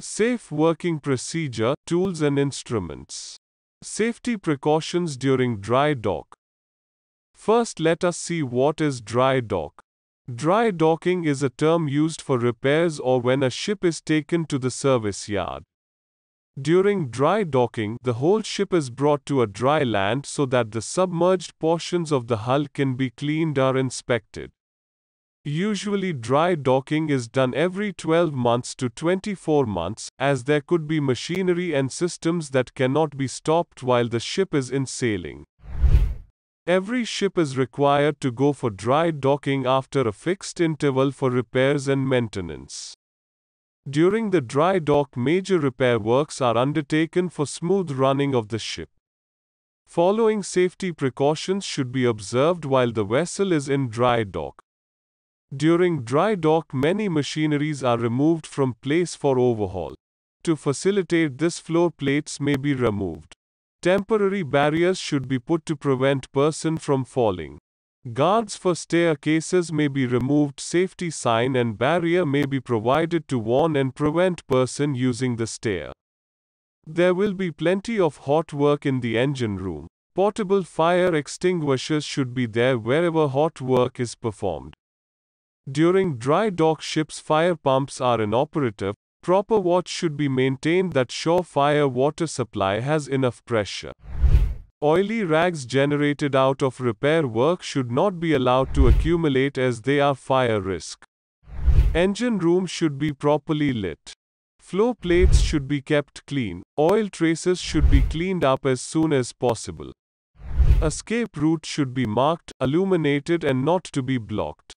Safe working procedure, tools and instruments. Safety precautions during dry dock. First, let us see what is dry dock. Dry docking is a term used for repairs or when a ship is taken to the service yard. During dry docking, the whole ship is brought to a dry land so that the submerged portions of the hull can be cleaned or inspected. Usually dry docking is done every 12 months to 24 months, as there could be machinery and systems that cannot be stopped while the ship is in sailing. Every ship is required to go for dry docking after a fixed interval for repairs and maintenance. During the dry dock major repair works are undertaken for smooth running of the ship. Following safety precautions should be observed while the vessel is in dry dock. During dry dock, many machineries are removed from place for overhaul. To facilitate this, floor plates may be removed. Temporary barriers should be put to prevent person from falling. Guards for staircases may be removed, safety sign and barrier may be provided to warn and prevent person using the stair. There will be plenty of hot work in the engine room. Portable fire extinguishers should be there wherever hot work is performed. During dry dock ships fire pumps are inoperative, proper watch should be maintained that shore fire water supply has enough pressure. Oily rags generated out of repair work should not be allowed to accumulate as they are fire risk. Engine room should be properly lit. Flow plates should be kept clean. Oil traces should be cleaned up as soon as possible. Escape route should be marked, illuminated and not to be blocked.